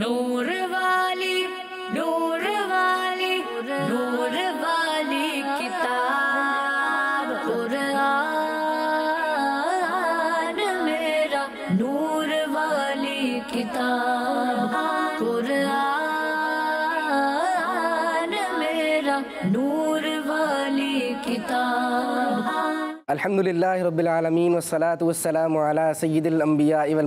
नूर वाली नूर वाली नूर वाली किताब कुरान मेरा नूर वाली किताब कुरान मेरा नूर वाली किताब अल्हम्दुलिल्लाह रब्बिल आलमीन वस्सलातु वस्सलामु अला सय्यिदिल अंबिया वल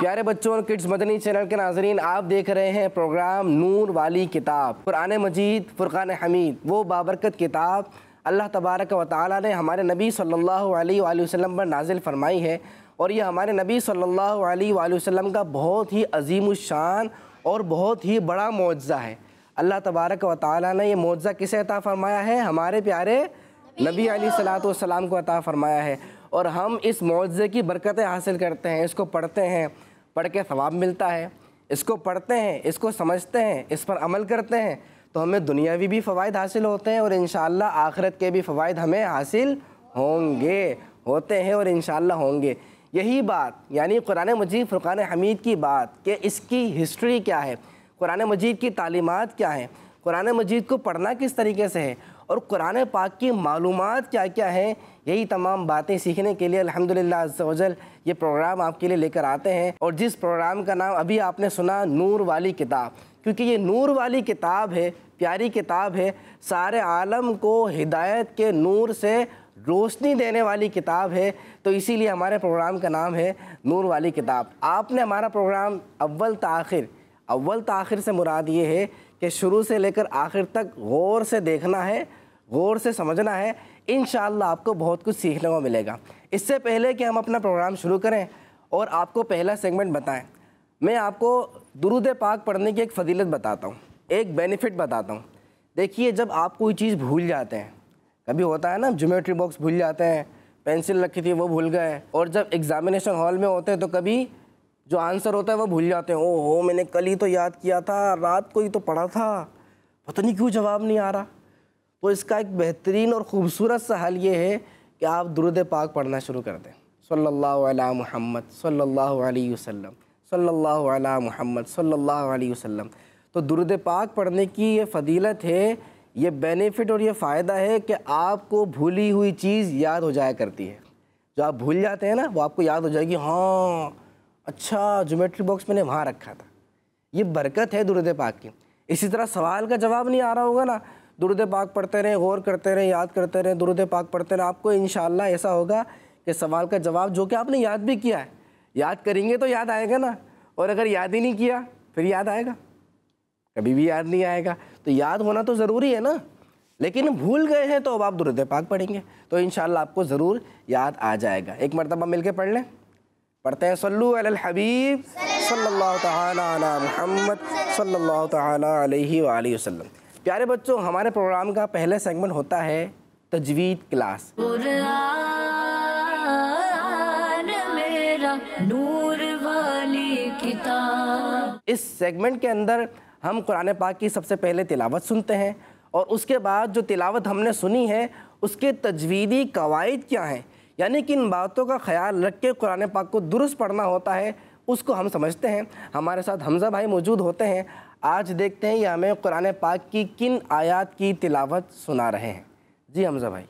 प्यारे बच्चों और किड्स मदनी चैनल के नाजरीन आप देख रहे हैं प्रोग्राम नूर वाली किताब पुरान मजीद फुरान हमीद वो बाबरकत किताब अल्लाह तबारक व ताली ने हमारे नबी सल्लल्लाहु अलैहि वसल्लम पर नाजिल फरमाई है और ये हमारे नबी सल्लल्लाहु अलैहि वसल्लम का बहुत ही अजीम शान और बहुत ही बड़ा मुआवजा है अल्लाह तबारक व ताली ने यह मुआवजा किसे अता फ़रमाया है हमारे प्यारे नबी सलाम को अता फ़रमाया है और हम इस मुआवजे की बरकतें हासिल करते हैं इसको पढ़ते हैं पढ़ के सवाब मिलता है इसको पढ़ते हैं इसको समझते हैं इस पर अमल करते हैं तो हमें दुनियावी भी फ़वाद हासिल होते हैं और इन आखरत के भी फ़वाद हमें हासिल होंगे होते हैं और इन होंगे यही बात यानी कुरान मजीद फ़ुरान हमीद की बात कि इसकी हिस्ट्री क्या है कुरान मजीद की तालीमत क्या है कुरान मजीद को पढ़ना किस तरीके से है और कुरान पाक की मालूम क्या क्या हैं यही तमाम बातें सीखने के लिए अल्हम्दुलिल्लाह ये प्रोग्राम आपके लिए लेकर आते हैं और जिस प्रोग्राम का नाम अभी आपने सुना नूर वाली किताब क्योंकि ये नूर वाली किताब है प्यारी किताब है सारे आलम को हिदायत के नूर से रोशनी देने वाली किताब है तो इसीलिए हमारे प्रोग्राम का नाम है नूर वाली किताब आपने हमारा प्रोग्राम अव्वल तखिर अव्वल तखिर से मुराद ये है कि शुरू से लेकर आखिर तक गौर से देखना है गौर से समझना है इन आपको बहुत कुछ सीखने को मिलेगा इससे पहले कि हम अपना प्रोग्राम शुरू करें और आपको पहला सेगमेंट बताएं मैं आपको दुरुद पाक पढ़ने की एक फजीलत बताता हूँ एक बेनिफिट बताता हूँ देखिए जब आप कोई चीज़ भूल जाते हैं कभी होता है ना जोमेट्री बॉक्स भूल जाते हैं पेंसिल रखी थी वो भूल गए और जब एग्ज़ामिनेशन हॉल में होते हैं तो कभी जो आंसर होता है वो भूल जाते हैं हो मैंने कल ही तो याद किया था रात को ही तो पढ़ा था पता नहीं क्यों जवाब नहीं आ रहा तो इसका एक बेहतरीन और ख़ूबसूरत सा हल ये है कि आप दुरुद पाक पढ़ना शुरू कर दें सल्लल्लाहु अलैहि मोहम्मद सल्लल्लाहु अलैहि वसल्लम सल्लल्लाहु अलैहि सल्लल्लाहु अलैहि वसल्लम तो दुरुद पाक पढ़ने की ये फ़दीलत है ये बेनिफिट और ये फ़ायदा है कि आपको भूली हुई चीज़ याद हो जाया करती है जो आप भूल जाते हैं ना वो आपको याद हो जाएगी हाँ अच्छा जोमेट्री बॉक्स मैंने वहाँ रखा था ये बरकत है दुरुद पाक की इसी तरह सवाल का जवाब नहीं आ रहा होगा ना दुरुद पाक पढ़ते रहें गौर करते रहें याद करते रहें दुरुद पाक पढ़ते रहें आपको इन ऐसा होगा कि सवाल का जवाब जो कि आपने याद भी किया है याद करेंगे तो याद आएगा ना और अगर याद ही नहीं किया फिर याद आएगा कभी भी याद नहीं आएगा तो याद होना तो ज़रूरी है ना लेकिन भूल गए हैं तो अब आप दुरुद पाक पढ़ेंगे तो इन आपको ज़रूर याद आ जाएगा एक मरतबा मिल पढ़ लें पढ़ते हैं सल्लु अल हबीब सल्ला ताला प्यारे बच्चों हमारे प्रोग्राम का पहला सेगमेंट होता है तजवीद क्लास नूर वाली किताब इस सेगमेंट के अंदर हम कुरान पाक की सबसे पहले तिलावत सुनते हैं और उसके बाद जो तिलावत हमने सुनी है उसके तजवीदी कवायद क्या हैं यानी कि इन बातों का ख्याल रख के कुरान पाक को दुरुस्त पढ़ना होता है उसको हम समझते हैं हमारे साथ हमज़ा भाई मौजूद होते हैं आज देखते हैं ये हमें कुरान पाक की किन आयत की तिलावत सुना रहे हैं जी हमजा भाई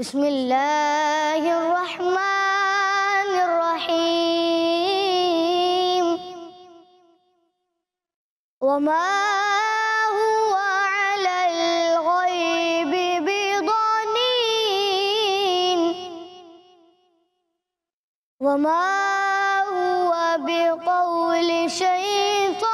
बिस्मिल्लाहिर्रहमानिर्रहीम वमा وما هو بقول شيطان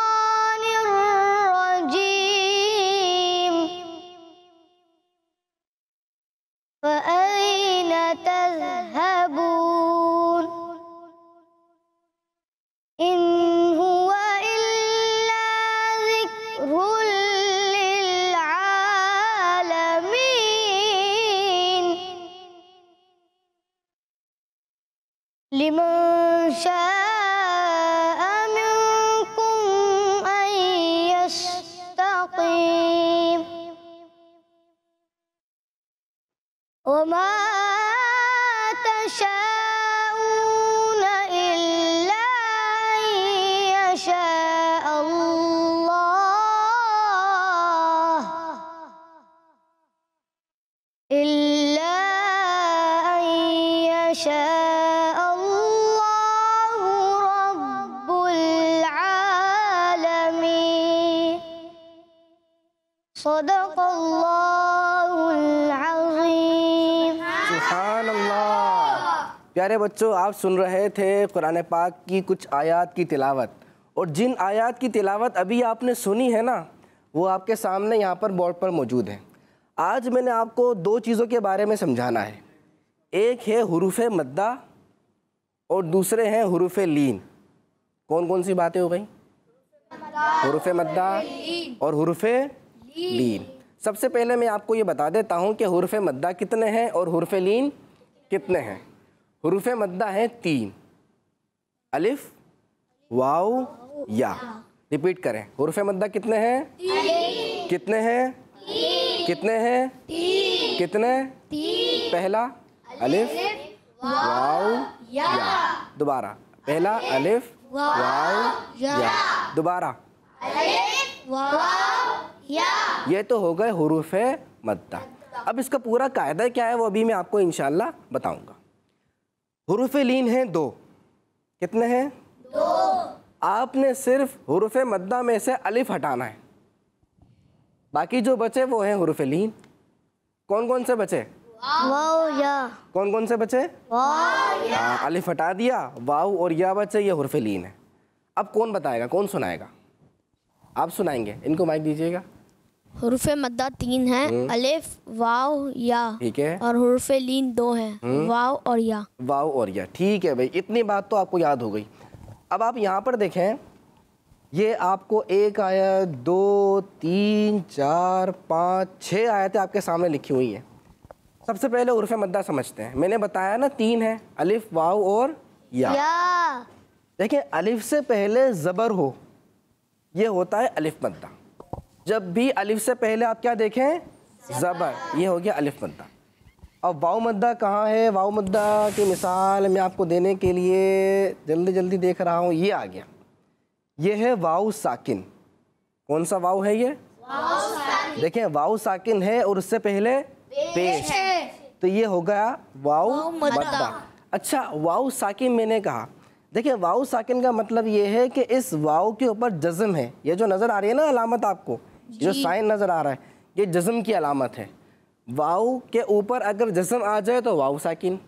Mama. प्यारे बच्चों आप सुन रहे थे कुरान पाक की कुछ आयात की तिलावत और जिन आयात की तिलावत अभी आपने सुनी है ना वो आपके सामने यहाँ पर बोर्ड पर मौजूद है आज मैंने आपको दो चीज़ों के बारे में समझाना है एक है हरूफ मद्दा और दूसरे हैं हरूफ लीन कौन कौन सी बातें हो गई हरूफ मद्दा और हरूफ लीन सबसे पहले मैं आपको ये बता देता हूँ कि हरूफ मद्दा कितने हैं और हरूफ लीन कितने हैं हरूफ मद्दा हैं तीन अलिफ वाओ या रिपीट करें हरूफ मद्दा कितने हैं कितने हैं कितने हैं कितने पहला अलिफ वाओ या दोबारा पहला अलिफ वाओ या दोबारा ये तो हो गए हरूफ मद्दा अब इसका पूरा कायदा क्या है वो अभी मैं आपको इनशाला बताऊंगा हरूफ लीन हैं दो कितने हैं दो आपने सिर्फ हरूफ मद्दा में से अलिफ हटाना है बाकी जो बचे वो हैं हरूफ लीन कौन कौन से बचे वाव या कौन कौन से बचे या अलिफ हटा दिया वाव और या बचे ये हरफ लीन है अब कौन बताएगा कौन सुनाएगा आप सुनाएंगे इनको माइक दीजिएगा हरूफ मद्दा तीन है हम्म। अलेफ वाव या ठीक है और हरूफ लीन दो है हम्म। वाव और या वाव और या ठीक है भाई इतनी बात तो आपको याद हो गई अब आप यहाँ पर देखें ये आपको एक आया दो तीन चार पाँच छः आयतें आपके सामने लिखी हुई हैं सबसे पहले उर्फ मद्दा समझते हैं मैंने बताया ना तीन है अलिफ वाव और या, या। देखिए अलिफ से पहले ज़बर हो ये होता है अलिफ मद्दा जब भी अलिफ से पहले आप क्या देखें ज़बर ये हो गया अलिफ मद्दा अब वाऊ मद्दा कहाँ है वाऊ मद्दा की मिसाल मैं आपको देने के लिए जल्दी जल्दी देख रहा हूँ ये आ गया ये है वाऊ साकिन कौन सा वाऊ है ये देखें वाऊ साकिन है और उससे पहले पेश तो ये हो गया वाव मद्दा अच्छा वाऊ साकिन मैंने कहा देखिए वाऊ साकिन का मतलब ये है कि इस वाऊ के ऊपर जज्म है ये जो नज़र आ रही है ना अलामत आपको जो साइन नज़र आ रहा है ये जज्म की अलामत है वाऊ के ऊपर अगर जज्म आ जाए तो वाऊ साकिन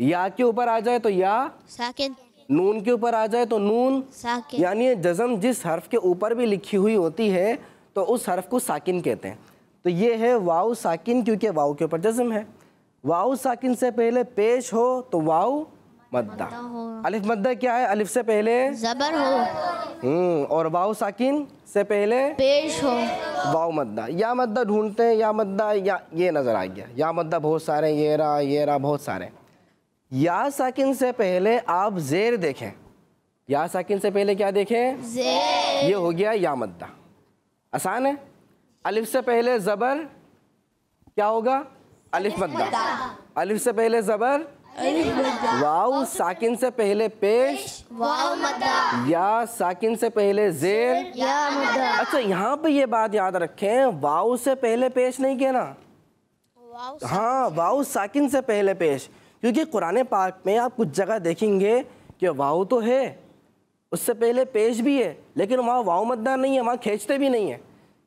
या के ऊपर आ जाए तो या साकिन नून के ऊपर आ जाए तो नून साकिन यानी जज्म जिस हर्फ के ऊपर भी लिखी हुई होती है तो उस हर्फ को साकिन कहते हैं तो ये है वाऊ साकिन क्योंकि वाऊ के ऊपर जज्म है वाऊ साकिन से पहले पेश हो तो वाऊ मद्दा अलिफ मद्दा क्या है अलिफ से पहले जबर हो हम्म, और वाव साकिन से पहले पेश हो वाव मद्दा या मद्दा ढूंढते हैं या मद्दा या ये नज़र आ गया या मद्दा बहुत सारे ये रहा ये रहा बहुत सारे या साकिन से पहले आप जेर देखें या साकिन से पहले क्या देखें ये हो गया या मद्दा आसान है अलिफ से पहले ज़बर क्या होगा अलिफ मद्दा अलिफ से पहले ज़बर वाव साकिन से पहले पेश वाव मदा या साकिन से पहले जेर या मदा अच्छा यहाँ पे ये बात याद रखें वाव से पहले पेश नहीं कहना हाँ वाव साकिन से पहले पेश क्योंकि कुरान पाक में आप कुछ जगह देखेंगे कि वाव तो है उससे पहले पेश भी है लेकिन वहाँ वाव मदा नहीं है वहाँ खींचते भी नहीं है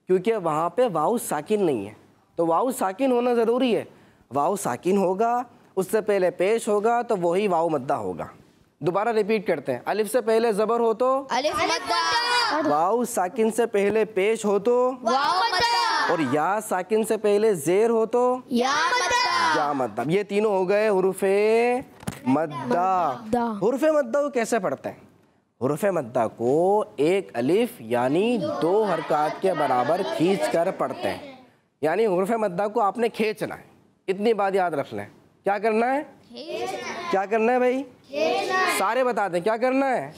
क्योंकि वहाँ पे वाव साकिन नहीं है तो वाव साकिन होना ज़रूरी है वाव साकिन होगा उससे पहले पेश होगा तो वही वाव मद्दा होगा दोबारा रिपीट करते हैं अलिफ से पहले जबर हो तो अलिफ मद्दा वाव साकिन से पहले पेश हो तो वाव मद्दा और या साकिन से पहले जेर हो तो या मद्दा या मद्दा ये तीनों हो गए हुरूफे मद्दा हुरफ मद्दा कैसे पढ़ते हैं हुरफ मद्दा को एक अलिफ यानी दो हरकत के बराबर खींच कर पढ़ते हैं यानी हुरफ मद्दा को आपने खींचना है इतनी बात याद रख लें क्या करना है क्या करना है भाई सारे बता दें क्या करना है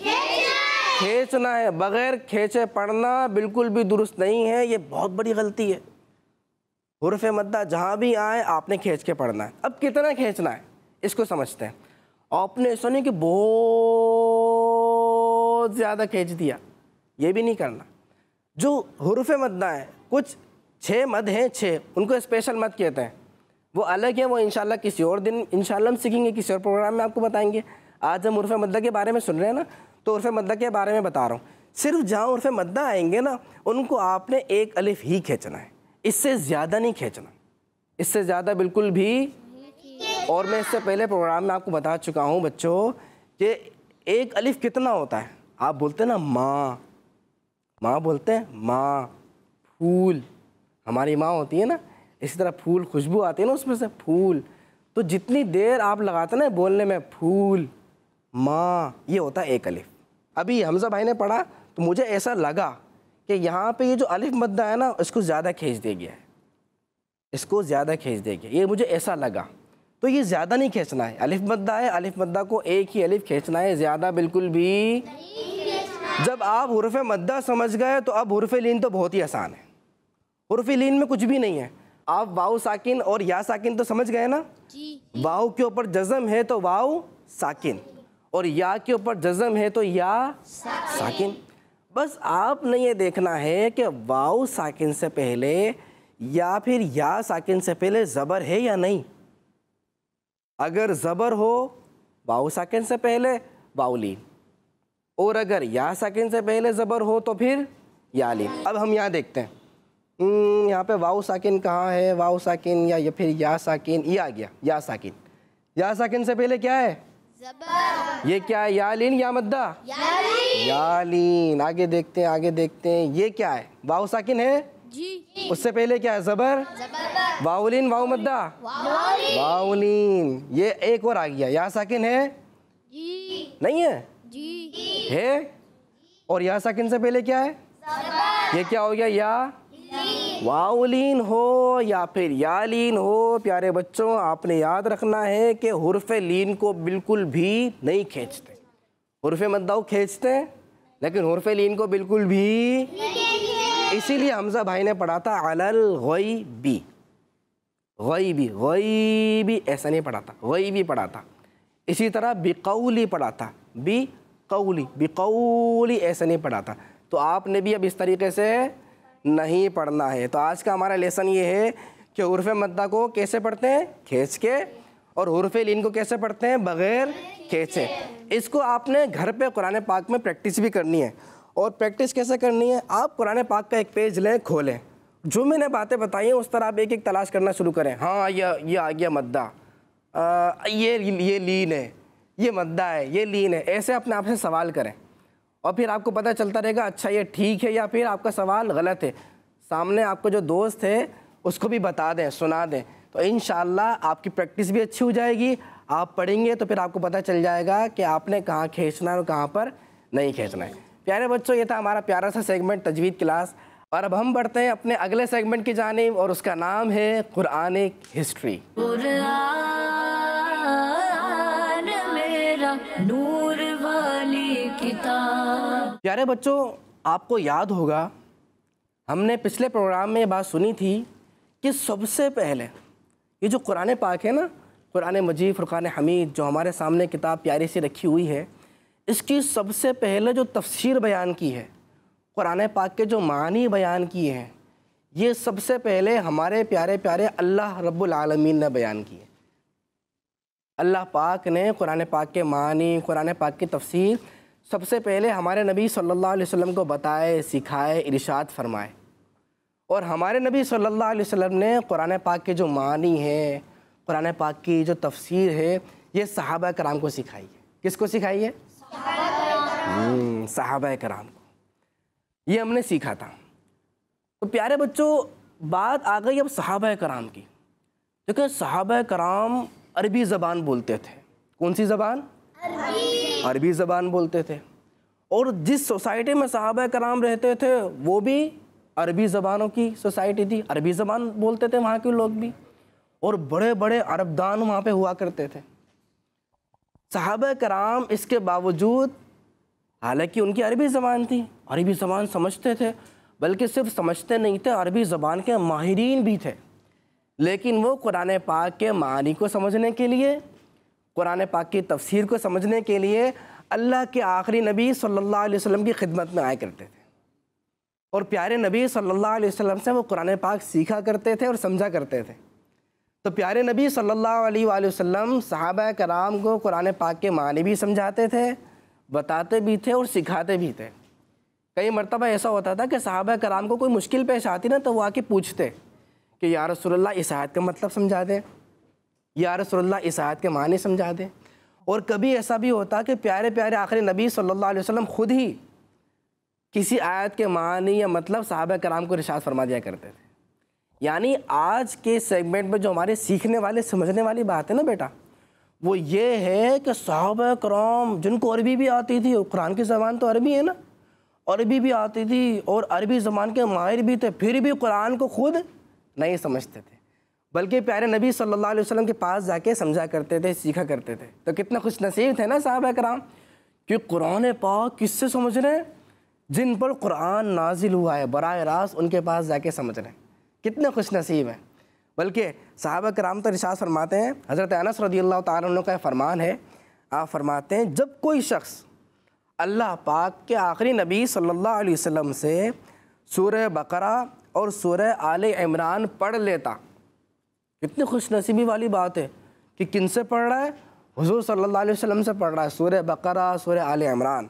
खींचना है बगैर खेचे पढ़ना बिल्कुल भी दुरुस्त नहीं है ये बहुत बड़ी गलती है हरफ मद्दा जहाँ भी आए आपने खींच के पढ़ना है अब कितना खींचना है इसको समझते हैं आपने ऐसा नहीं कि बहुत ज़्यादा खींच दिया ये भी नहीं करना जो हरफ मद्दा है कुछ छः मद हैं छः उनको स्पेशल मद कहते हैं वो अलग है वो इनशाला किसी और दिन इनशाला हम सीखेंगे किसी और प्रोग्राम में आपको बताएंगे आज हम उर्फ मद्दा के बारे में सुन रहे हैं ना तो उर्फ मद्दा के बारे में बता रहा हूँ सिर्फ जहाँ उर्फ मद्दा आएंगे ना उनको आपने एक अलिफ ही खींचना है इससे ज़्यादा नहीं खींचना इससे ज़्यादा बिल्कुल भी और मैं इससे पहले प्रोग्राम में आपको बता चुका हूँ बच्चों कि एक अलिफ कितना होता है आप बोलते हैं ना माँ माँ बोलते हैं माँ फूल हमारी माँ होती है ना इसी तरह फूल खुशबू आती है ना उसमें से फूल तो जितनी देर आप लगाते ना बोलने में फूल माँ ये होता है एक अलिफ अभी हमजा भाई ने पढ़ा तो मुझे ऐसा लगा कि यहाँ पे ये जो अलिफ मद्दा है ना इसको ज़्यादा खींच दे गया है इसको ज़्यादा खींच दे गया ये मुझे ऐसा लगा तो ये ज़्यादा नहीं खींचना है अलिफ मद्दा है अलिफ मद्दा को एक ही अलिफ खींचना है ज़्यादा बिल्कुल भी जब आप हरफ मद्दा समझ गए तो अब हरफ लीन तो बहुत ही आसान है हरफ लीन में कुछ भी नहीं है आप वाव साकिन और या साकिन तो समझ गए ना जी वाव के ऊपर जजम है तो वाव साकिन और या के ऊपर जजम है तो या साकिन, साकिन। बस आपने ये देखना है कि वाव साकिन से पहले या फिर या साकिन से पहले ज़बर है या नहीं अगर ज़बर हो वाव साकिन से पहले वाउली और अगर या साकिन से पहले ज़बर हो तो फिर याली अब हम यहाँ देखते हैं हम्म, यहाँ पे वाऊ साकिन कहाँ है वाऊ साकिन या, या फिर या साकिन ये आ गया या साकिन या साकिन से पहले क्या है ये क्या है यालीन या मद्दा यालीन।, आगे देखते हैं आगे देखते हैं ये क्या है वाऊ साकिन है जी उससे पहले क्या है जबर, जबर। वाउलिन वाऊ मद्दा वाउलिन ये एक और आ गया या साकिन है जी नहीं है जी है और या साकिन से पहले क्या है ये क्या हो गया या वाउलिन हो या फिर यालिन हो प्यारे बच्चों आपने याद रखना है कि हरफ लीन को बिल्कुल भी नहीं खींचते हरफ मद्दाऊ खींचते हैं लेकिन हरफ लीन को बिल्कुल भी इसीलिए हमजा भाई ने पढ़ा था अलल गई बी गई बी गई भी ऐसा नहीं पढ़ा था गई भी पढ़ा था इसी तरह बिकौली पढ़ा था बी कौली बिकौली ऐसा नहीं पढ़ा था तो आपने भी अब इस तरीके से नहीं पढ़ना है तो आज का हमारा लेसन ये है कि उर्फ़ मद्दा को कैसे पढ़ते हैं खींच के और उर्फ लीन को कैसे पढ़ते हैं बग़ैर खींचे इसको आपने घर पे कुरान पाक में प्रैक्टिस भी करनी है और प्रैक्टिस कैसे करनी है आप कुरान पाक का एक पेज लें खोलें जो मैंने बातें बताई हैं उस तरह आप एक एक तलाश करना शुरू करें हाँ ये ये आ गया मद्दा आ, ये ये लीन है ये मद्दा है ये लीन है ऐसे अपने आप से सवाल करें और फिर आपको पता चलता रहेगा अच्छा ये ठीक है या फिर आपका सवाल गलत है सामने आपको जो दोस्त है उसको भी बता दें सुना दें तो इन आपकी प्रैक्टिस भी अच्छी हो जाएगी आप पढ़ेंगे तो फिर आपको पता चल जाएगा कि आपने कहाँ खींचना है और कहाँ पर नहीं खींचना है प्यारे बच्चों ये था हमारा प्यारा सा सेगमेंट तजवीज़ क्लास और अब हम बढ़ते हैं अपने अगले सेगमेंट की जानब और उसका नाम है कुरान हिस्ट्री प्यारे बच्चों आपको याद होगा हमने पिछले प्रोग्राम में ये बात सुनी थी कि सबसे पहले ये जो कुरान पाक है ना कुरान मजीद फ़ुरान हमीद जो हमारे सामने किताब प्यारी सी रखी हुई है इसकी सबसे पहले जो तफसीर बयान की है कुरान पाक के जो मानी बयान किए हैं ये सबसे पहले हमारे प्यारे प्यारे अल्लाह रब्बुल ने बयान किए अल्लाह पाक ने कुरान पाक के मानी कुरान पाक की तफसीर सबसे पहले हमारे नबी सल्लल्लाहु अलैहि वसल्लम को बताए सिखाए इरशाद फरमाए और हमारे नबी सल्लल्लाहु अलैहि वसल्लम ने कुरान पाक के जो मानी है कुरान पाक की जो तफसीर है ये सहाबा कराम को सिखाई है किसको सिखाई है हम्म, सहाबा कराम को ये हमने सीखा था तो प्यारे बच्चों बात आ गई अब सहाबा कराम की देखो सहाबा कराम अरबी ज़बान बोलते थे कौन सी ज़बान अरबी अरबी ज़बान बोलते थे और जिस सोसाइटी में साहब कराम रहते थे वो भी अरबी ज़बानों की सोसाइटी थी अरबी ज़बान बोलते थे वहाँ के लोग भी और बड़े बड़े अरबदान वहाँ पे हुआ करते थे साहब कराम इसके बावजूद हालांकि उनकी अरबी ज़बान थी अरबी ज़बान समझते थे बल्कि सिर्फ समझते नहीं थे अरबी ज़बान के माहरीन भी थे लेकिन वो कुरान पाक के मानी को समझने के लिए कुरान पाक की तफसीर को समझने के लिए अल्लाह के आखिरी नबी सल्लल्लाहु अलैहि वसल्लम की खिदमत में आया करते थे और प्यारे नबी सल्लल्लाहु अलैहि वसल्लम से वो कुरान पाक सीखा करते थे और समझा करते थे तो प्यारे नबी सल्लल्लाहु अलैहि वसल्लम सहाबा कराम को कुरान पाक के मानी भी समझाते थे बताते भी थे और सिखाते भी थे कई मरतबा ऐसा होता था कि सहाबा कराम को कोई मुश्किल पेश आती ना तो वो आके पूछते कि यार रसोल्ला इस आयत का मतलब समझा दें या रसोल्ला इस आयत के माने समझा दें और कभी ऐसा भी होता कि प्यारे प्यारे आखिरी नबी सल्लल्लाहु अलैहि वसल्लम खुद ही किसी आयत के माने या मतलब साहब कराम को रिशात फरमा दिया करते थे यानी आज के सेगमेंट में जो हमारे सीखने वाले समझने वाली बात है ना बेटा वो ये है कि साहब कराम जिनको अरबी भी आती थी कुरान की ज़बान तो अरबी है ना अरबी भी आती थी और अरबी ज़बान के माहिर भी थे फिर भी कुरान को खुद नहीं समझते थे बल्कि प्यारे नबी सल्लल्लाहु अलैहि वसल्लम के पास जाके समझा करते थे सीखा करते थे तो कितना खुश नसीब थे ना साहब कराम कि कुरान पाक किससे समझ रहे हैं जिन पर कुरान नाजिल हुआ है बर रास्त उनके पास जाके समझ रहे हैं कितने खुश नसीब हैं बल्कि साहब कराम तो रिशाज फरमाते हैं हज़रत अनस रदी अल्लाह तुम का फरमान है आप फरमाते हैं जब कोई शख्स अल्लाह पाक के आखिरी नबी सल्ला वसम से सूर बकरा और सूर आल इमरान पढ़ लेता कितनी खुशनसीबी वाली बात है कि किन से पढ़ रहा है हजूर सल्ला वसम से पढ़ रहा है सूर्य बकरा सूर्य आल इमरान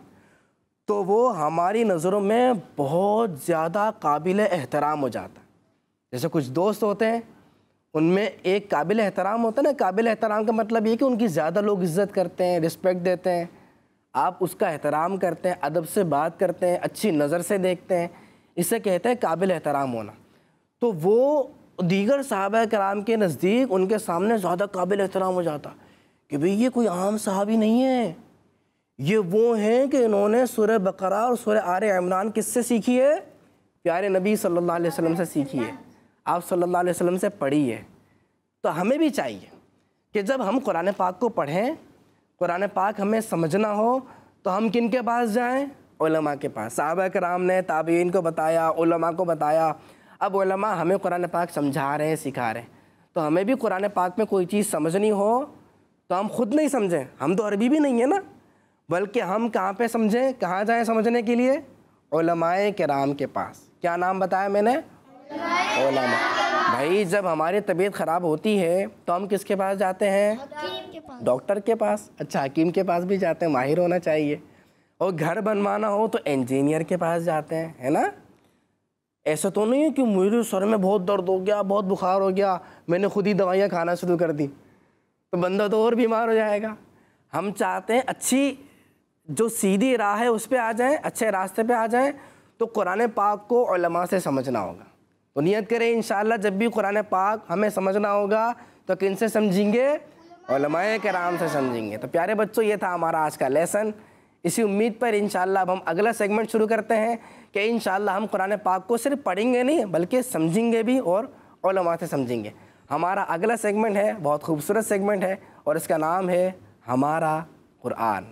तो वो हमारी नज़रों में बहुत ज़्यादा काबिल एहतराम हो जाता है जैसे कुछ दोस्त होते हैं उनमें एक काबिल एहतराम होता है ना काबिल एहतराम का मतलब ये कि उनकी ज़्यादा लोग इज़्ज़त करते हैं रिस्पेक्ट देते हैं आप उसका एहतराम करते हैं अदब से बात करते हैं अच्छी नज़र से देखते हैं इसे कहते हैं काबिल एहतराम होना तो वो दीगर साहब कराम के नज़दीक उनके सामने ज़्यादा काबिल एहतराम हो जाता कि भाई ये कोई आम साहबी नहीं है ये वो हैं कि इन्होंने सुर बकरा और सुर आर इमरान किससे सीखी है प्यारे नबी सल्ला वसम से सीखी है आप सल्ला वसम से पढ़ी है तो हमें भी चाहिए कि जब हम कुरान पाक को पढ़ें कुरान पाक हमें समझना हो तो हम किन के पास जाएँ के पास साहब कराम ने ताबीन को बताया को बताया अब ओलमा हमें कुरान पाक समझा रहे हैं सिखा रहे हैं तो हमें भी कुरान पाक में कोई चीज़ समझनी हो तो हम खुद नहीं समझें हम तो अरबी भी नहीं है ना बल्कि हम कहाँ पे समझें कहाँ जाएं समझने के लिए ओलमाए कराम के पास क्या नाम बताया मैंने ओलमा भाई जब हमारी तबीयत ख़राब होती है तो हम किसके पास जाते हैं डॉक्टर के पास अच्छा हकीम के पास भी जाते हैं माहिर होना चाहिए और घर बनवाना हो तो इंजीनियर के पास जाते हैं है ना ऐसा तो नहीं है कि मेरे सर में बहुत दर्द हो गया बहुत बुखार हो गया मैंने खुद ही दवाइयाँ खाना शुरू कर दी तो बंदा तो और बीमार हो जाएगा हम चाहते हैं अच्छी जो सीधी राह है उस पर आ जाएँ अच्छे रास्ते पर आ जाएँ तो कुरान पाक को ओलमा से समझना होगा तो नियत करें इन जब भी कुरान पाक हमें समझना होगा तो किन से समझेंगे के कराम से समझेंगे तो प्यारे बच्चों ये था हमारा आज का लेसन इसी उम्मीद पर इन अब हम अगला सेगमेंट शुरू करते हैं कि इन हम कुरान पाक को सिर्फ पढ़ेंगे नहीं बल्कि समझेंगे भी और ओलमा से समझेंगे हमारा अगला सेगमेंट है बहुत खूबसूरत सेगमेंट है और इसका नाम है हमारा कुरान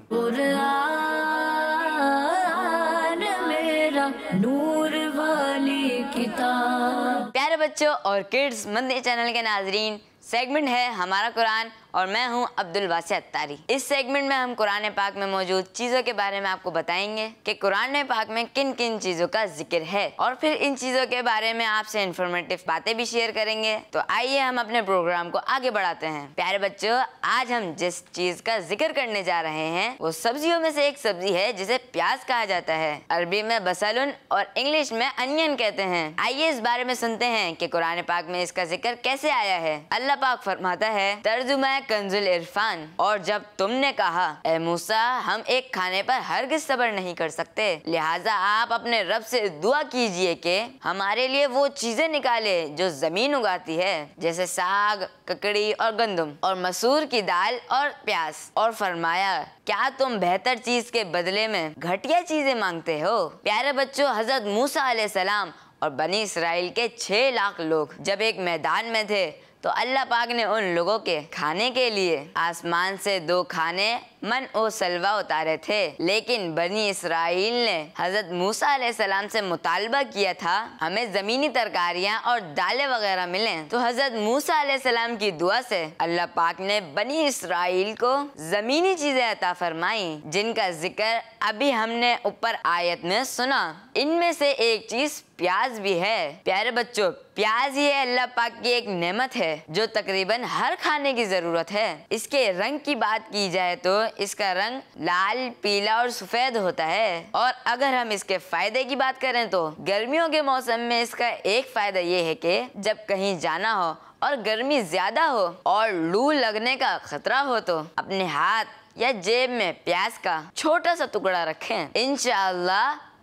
प्यारे बच्चों और किड्स मंदिर चैनल के नाजरीन सेगमेंट है हमारा कुरान और मैं हूं अब्दुल वासी अत्तारी इस सेगमेंट में हम कुरान पाक में मौजूद चीज़ों के बारे में आपको बताएंगे कि कुरान पाक में किन किन चीज़ों का जिक्र है और फिर इन चीज़ों के बारे में आपसे इन्फॉर्मेटिव बातें भी शेयर करेंगे तो आइए हम अपने प्रोग्राम को आगे बढ़ाते हैं प्यारे बच्चों आज हम जिस चीज़ का जिक्र करने जा रहे हैं वो सब्जियों में से एक सब्जी है जिसे प्याज कहा जाता है अरबी में बसलुन और इंग्लिश में अनियन कहते हैं आइए इस बारे में सुनते हैं कि कुरान पाक में इसका जिक्र कैसे आया है अल्लाह पाक फरमाता है तर्जुमा मैं कंजुल इरफान और जब तुमने कहा ए मूसा हम एक खाने पर हर सबर नहीं कर सकते लिहाजा आप अपने रब से दुआ कीजिए कि हमारे लिए वो चीजें निकाले जो जमीन उगाती है जैसे साग ककड़ी और गंदम और मसूर की दाल और प्याज और फरमाया क्या तुम बेहतर चीज के बदले में घटिया चीजें मांगते हो प्यारे बच्चों हजरत मूसा सलाम और बनी इसराइल के छह लाख लोग जब एक मैदान में थे तो अल्लाह पाक ने उन लोगों के खाने के लिए आसमान से दो खाने मन और सलवा उतारे थे लेकिन बनी इसराइल ने हजरत मूसा सलाम से मुतालबा किया था हमें जमीनी तरकारियाँ और दालें वगैरह मिले तो हजरत मूसा सलाम की दुआ से अल्लाह पाक ने बनी इसराइल को जमीनी चीजें अता फरमाई जिनका जिक्र अभी हमने ऊपर आयत में सुना इनमें से एक चीज प्याज भी है प्यारे बच्चों प्याज ये अल्लाह पाक की एक नेमत है जो तकरीबन हर खाने की जरूरत है इसके रंग की बात की जाए तो इसका रंग लाल पीला और सफेद होता है और अगर हम इसके फायदे की बात करें तो गर्मियों के मौसम में इसका एक फायदा ये है कि जब कहीं जाना हो और गर्मी ज्यादा हो और लू लगने का खतरा हो तो अपने हाथ या जेब में प्याज का छोटा सा टुकड़ा रखें इनशाला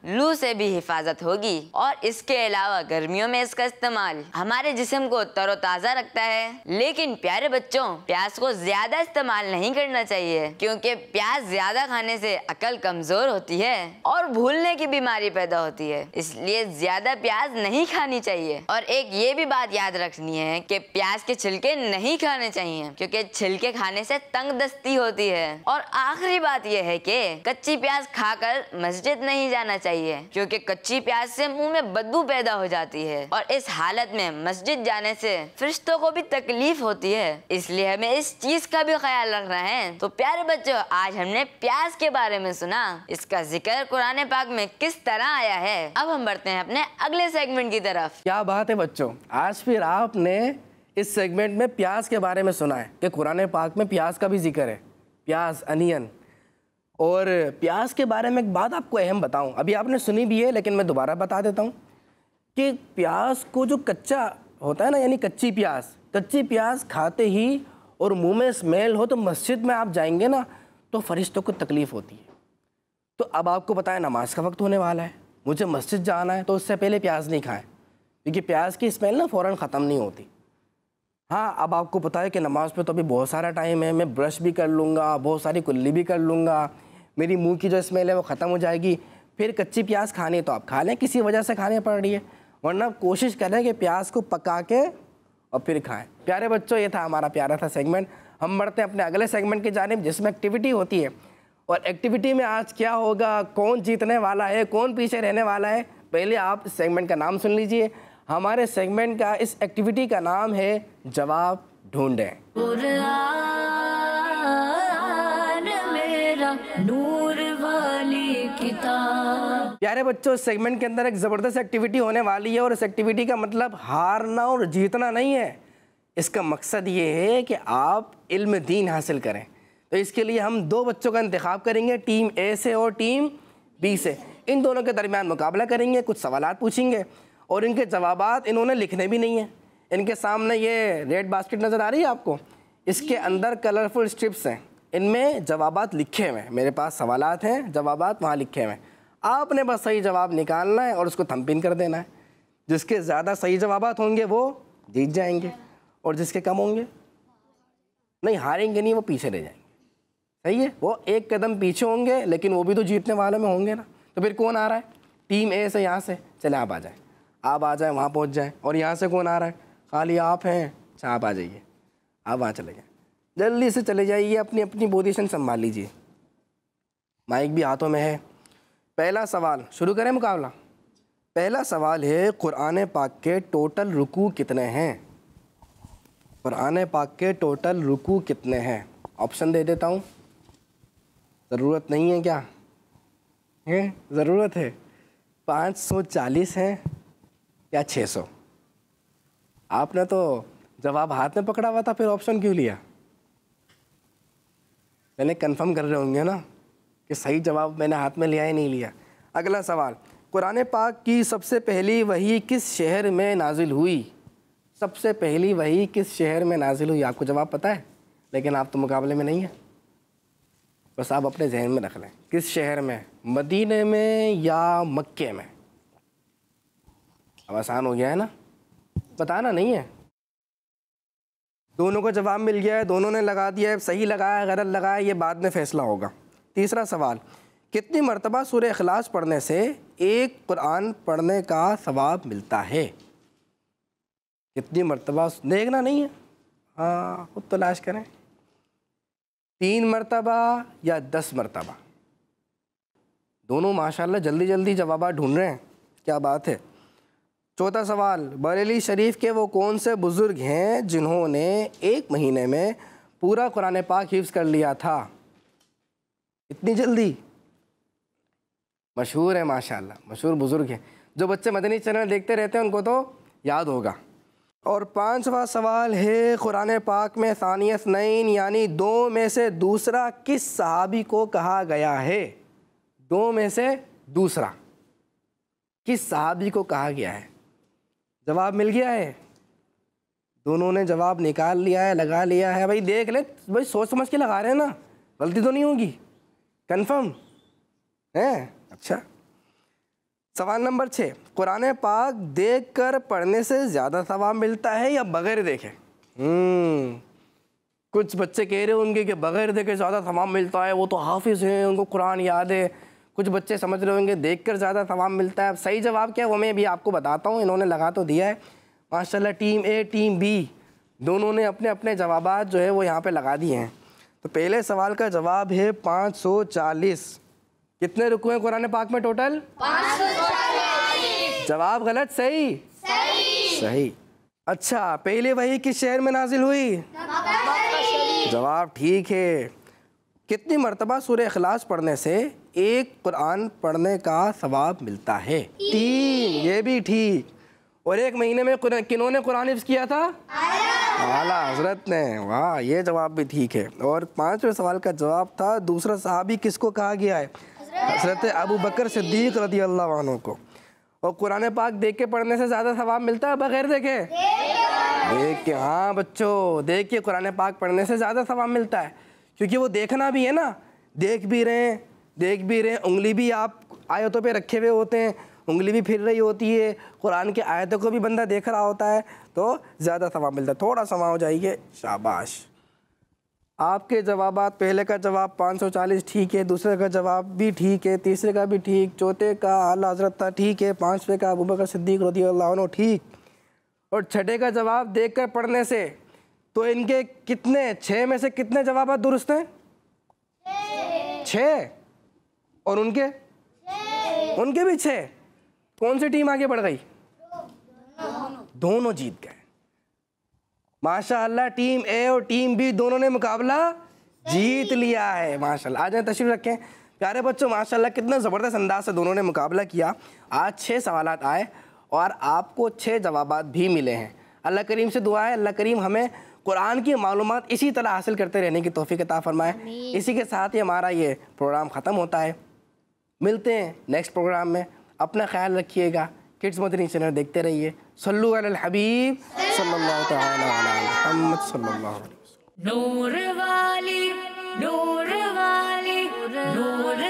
लू से भी हिफाजत होगी और इसके अलावा गर्मियों में इसका इस्तेमाल हमारे जिसम को तरोताज़ा रखता है लेकिन प्यारे बच्चों प्याज को ज्यादा इस्तेमाल नहीं करना चाहिए क्योंकि प्याज ज्यादा खाने से अकल कमजोर होती है और भूलने की बीमारी पैदा होती है इसलिए ज्यादा प्याज नहीं खानी चाहिए और एक ये भी बात याद रखनी है कि प्याज के छिलके नहीं खाने चाहिए क्योंकि छिलके खाने से तंग दस्ती होती है और आखिरी बात यह है कि कच्ची प्याज खाकर मस्जिद नहीं जाना चाहिए चाहिए क्योंकि कच्ची प्याज से मुंह में बदबू पैदा हो जाती है और इस हालत में मस्जिद जाने से फरिश्तों को भी तकलीफ होती है इसलिए हमें इस चीज का भी ख्याल रखना है तो प्यारे बच्चों आज हमने प्याज के बारे में सुना इसका जिक्र कुरान पाक में किस तरह आया है अब हम बढ़ते हैं अपने अगले सेगमेंट की तरफ क्या बात है बच्चों आज फिर आपने इस सेगमेंट में प्याज के बारे में सुना है कि कुरान पाक में प्याज का भी जिक्र है प्याज अनियन और प्याज के बारे में एक बात आपको अहम बताऊं अभी आपने सुनी भी है लेकिन मैं दोबारा बता देता हूं कि प्याज को जो कच्चा होता है ना यानी कच्ची प्याज कच्ची प्याज खाते ही और मुंह में स्मेल हो तो मस्जिद में आप जाएंगे ना तो फरिश्तों को तकलीफ़ होती है तो अब आपको पता है नमाज का वक्त होने वाला है मुझे मस्जिद जाना है तो उससे पहले प्याज नहीं खाएं क्योंकि प्याज की स्मेल ना फ़ौर ख़त्म नहीं होती हाँ अब आपको पता है कि नमाज़ पे तो अभी बहुत सारा टाइम है मैं ब्रश भी कर लूँगा बहुत सारी कुल्ली भी कर लूँगा मेरी मुंह की जो स्मेल है वो ख़त्म हो जाएगी फिर कच्ची प्याज खाने तो आप खा लें किसी वजह से खाने पड़ रही है वरना कोशिश करें कि प्याज को पका के और फिर खाएं प्यारे बच्चों ये था हमारा प्यारा था सेगमेंट हम बढ़ते हैं अपने अगले सेगमेंट की जानब जिसमें एक्टिविटी होती है और एक्टिविटी में आज क्या होगा कौन जीतने वाला है कौन पीछे रहने वाला है पहले आप सेगमेंट का नाम सुन लीजिए हमारे सेगमेंट का इस एक्टिविटी का नाम है जवाब ढूंढें प्यारे बच्चों इस सेगमेंट के अंदर एक ज़बरदस्त एक्टिविटी होने वाली है और इस एक्टिविटी का मतलब हारना और जीतना नहीं है इसका मकसद ये है कि आप इल्म दीन हासिल करें तो इसके लिए हम दो बच्चों का इंतखब करेंगे टीम ए से और टीम बी से इन दोनों के दरमियान मुकाबला करेंगे कुछ सवाल पूछेंगे और इनके जवाब इन्होंने लिखने भी नहीं हैं इनके सामने ये रेड बास्केट नज़र आ रही है आपको इसके अंदर कलरफुल स्ट्रिप्स हैं इनमें जवाब लिखे हुए हैं मेरे पास सवाल हैं जवाब वहाँ लिखे हुए हैं आपने बस सही जवाब निकालना है और उसको थम्पिन कर देना है जिसके ज़्यादा सही जवाब होंगे वो जीत जाएंगे और जिसके कम होंगे नहीं हारेंगे नहीं वो पीछे रह जाएंगे सही है वो एक कदम पीछे होंगे लेकिन वो भी तो जीतने वालों में होंगे ना तो फिर कौन आ रहा है टीम ए से यहाँ से चले आप आ जाएँ आप आ जाएँ वहाँ पहुँच जाएँ और यहाँ से कौन आ रहा है खाली आप हैं अच्छा आप आ जाइए आप वहाँ चले जाएँ जल्दी से चले जाइए अपनी अपनी पोजिशन संभाल लीजिए माइक भी हाथों में है पहला सवाल शुरू करें मुकाबला पहला सवाल है कुरान पाक के टोटल रुकू कितने हैं कुरान पाक के टोटल रुकू कितने हैं ऑप्शन दे देता हूँ ज़रूरत नहीं है क्या है ज़रूरत है पाँच सौ चालीस हैं या छः सौ आपने तो जवाब हाथ में पकड़ा हुआ था फिर ऑप्शन क्यों लिया मैंने कंफर्म कर रहे होंगे ना कि सही जवाब मैंने हाथ में लिया या नहीं लिया अगला सवाल कुरान पाक की सबसे पहली वही किस शहर में नाजिल हुई सबसे पहली वही किस शहर में नाजिल हुई आपको जवाब पता है लेकिन आप तो मुकाबले में नहीं हैं बस आप अपने जहन में रख लें किस शहर में मदीने में या मक्के में अब आसान हो गया है ना बताना नहीं है दोनों को जवाब मिल गया है दोनों ने लगा दिया है सही लगाया गलत लगाया ये बाद में फ़ैसला होगा तीसरा सवाल कितनी मरतबा सूर अखलास पढ़ने से एक कुरान पढ़ने का सवाब मिलता है कितनी मरतबा देखना नहीं है हाँ खुद तलाश करें तीन मरतबा या दस मरतबा दोनों माशाल्लाह जल्दी जल्दी जवाब ढूंढ रहे हैं क्या बात है चौथा सवाल बरेली शरीफ के वो कौन से बुज़ुर्ग हैं जिन्होंने एक महीने में पूरा कुरान पाक हिफ्स कर लिया था इतनी जल्दी मशहूर है माशाल्लाह मशहूर बुज़ुर्ग हैं जो बच्चे मदनी चैनल देखते रहते हैं उनको तो याद होगा और पांचवा सवाल है कुरान पाक में सानियस नईन यानी दो में से दूसरा किस सहाबी को कहा गया है दो में से दूसरा किस सहाबी को कहा गया है जवाब मिल गया है दोनों ने जवाब निकाल लिया है लगा लिया है भाई देख ले भाई सोच समझ के लगा रहे हैं ना गलती तो नहीं होगी कंफर्म है अच्छा सवाल नंबर छः कुरान पाक देख कर पढ़ने से ज़्यादा सवाब मिलता है या बगैर देखे हम्म। कुछ बच्चे कह रहे होंगे कि बगैर देखे ज़्यादा सवाब मिलता है वो तो हाफिज़ हैं उनको कुरान याद है कुछ बच्चे समझ रहे होंगे देख कर ज़्यादा सवाब मिलता है अब सही जवाब क्या है वो मैं भी आपको बताता हूँ इन्होंने लगा तो दिया है माशाल्लाह टीम ए टीम बी दोनों ने अपने अपने जवाब जो है वो यहाँ पर लगा दिए हैं तो पहले सवाल का जवाब है पाँच सौ चालीस कितने रुकू हैं कुरान पाक में टोटल जवाब गलत सही सही सही अच्छा पहले वही किस शहर में नाजिल हुई जवाब ठीक है कितनी मरतबा सूर्य अखलास पढ़ने से एक कुरान पढ़ने का सवाब मिलता है तीन ये भी ठीक और एक महीने में किन्होंने कुरान किया था आला हजरत ने वाह ये जवाब भी ठीक है और पाँचवें सवाल का जवाब था दूसरा ही किसको कहा गया है हजरत अबू बकर सिद्दीक रदी अल्लाह को और कुरान पाक देख के पढ़ने से ज़्यादा सवाब मिलता है बगैर देखे देख के हाँ बच्चों देख के कुरान पाक पढ़ने से ज़्यादा सवाब मिलता है क्योंकि वो देखना भी है ना देख भी रहे हैं देख भी रहे हैं उंगली भी आप आयतों पर रखे हुए होते हैं उंगली भी फिर रही होती है कुरान के आयतों को भी बंदा देख रहा होता है तो ज़्यादा सवाब मिलता है थोड़ा सवा हो जाइए शाबाश आपके जवाब पहले का जवाब 540 ठीक है दूसरे का जवाब भी ठीक है तीसरे का भी ठीक चौथे का आला हजरत था ठीक है पाँचवें का अबू बकर सिद्दीक रदी अल्लाह ठीक और छठे का जवाब देख कर पढ़ने से तो इनके कितने छः में से कितने जवाब दुरुस्त हैं छः और उनके उनके भी छः कौन सी टीम आगे बढ़ गई दोनों जीत गए माशाल्लाह टीम ए और टीम बी दोनों ने मुकाबला जीत लिया है माशाल्लाह आ जाए तशरीफ रखें प्यारे बच्चों माशाल्लाह कितना ज़बरदस्त अंदाज से दोनों ने मुकाबला किया आज छः सवाल आए और आपको छः जवाब भी मिले हैं अल्लाह करीम से दुआ है अल्लाह करीम हमें कुरान की मालूम इसी तरह हासिल करते रहने की तोहफ़ी किताब फरमाए इसी के साथ ही हमारा ये प्रोग्राम ख़त्म होता है मिलते हैं नेक्स्ट प्रोग्राम में अपना ख्याल रखिएगा किड्स मदनी चैनल देखते रहिए सल्लु अल हबीब सल्लल्लाहु तआला अलैहि सल्लल्लाहु अलैहि नूर वाली नूर वाली नूर